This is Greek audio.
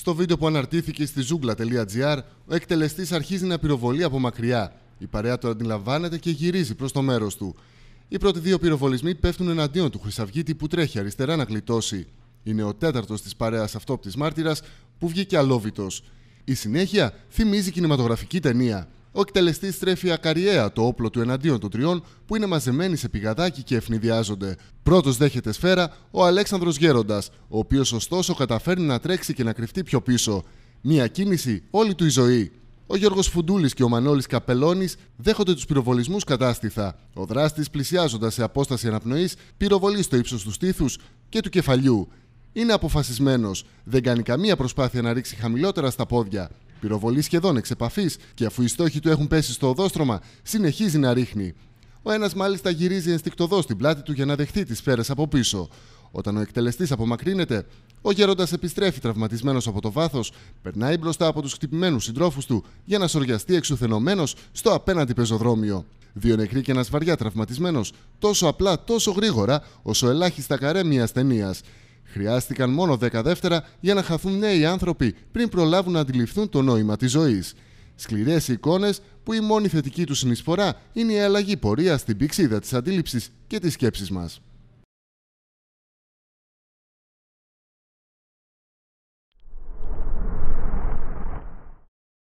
Στο βίντεο που αναρτήθηκε στη ζούγκλα.gr, ο εκτελεστής αρχίζει να πυροβολεί από μακριά. Η παρέα το αντιλαμβάνεται και γυρίζει προς το μέρος του. Οι πρώτοι δύο πυροβολισμοί πέφτουν εναντίον του χρυσαυγίτη που τρέχει αριστερά να γλιτώσει. Είναι ο τέταρτος της παρέας αυτόπτης μάρτυρας που βγήκε αλόβητος. Η συνέχεια θυμίζει κινηματογραφική ταινία. Ο εκτελεστής στρέφει ακαριέα το όπλο του εναντίον των τριών που είναι μαζεμένοι σε πηγαδάκι και ευνηδιάζονται. Πρώτος δέχεται σφαίρα ο Αλέξανδρος Γέροντας, ο οποίος ωστόσο καταφέρνει να τρέξει και να κρυφτεί πιο πίσω. Μία κίνηση όλη του η ζωή. Ο Γιώργος Φουντούλης και ο Μανώλης Καπελώνης δέχονται τους πυροβολισμούς κατάστηθα. Ο δράστης πλησιάζοντας σε απόσταση αναπνοής πυροβολεί στο ύψος του στήθους και του κεφαλιού. Είναι αποφασισμένος, δεν κάνει καμία προσπάθεια να ρίξει χαμηλότερα στα πόδια. Πυροβολή σχεδόν εξ επαφής και αφού οι στόχοι του έχουν πέσει στο οδόστρωμα, συνεχίζει να ρίχνει. Ο ένας μάλιστα γυρίζει ενστικτοδό στην πλάτη του για να δεχτεί τις σφαίρες από πίσω. Όταν ο εκτελεστής απομακρύνεται, ο γέροντας επιστρέφει τραυματισμένος από το βάθος, περνάει μπροστά από τους χτυπημένους συντρόφους του για να σοριαστεί εξουθενωμένος στο απέναντι πεζοδρόμιο. Δύο νεκροί και ένας βαριά τραυματισμένος, τόσο απλά, τόσο γρήγορα, όσο ελάχιστα καρέμια μια Χρειάστηκαν μόνο 10 δεύτερα για να χαθούν νέοι άνθρωποι πριν προλάβουν να αντιληφθούν το νόημα της ζωής. Σκληρές εικόνες που η μόνη θετική τους συνεισφορά είναι η αλλαγή πορείας στην πηξίδα της αντίληψης και της σκέψης μας.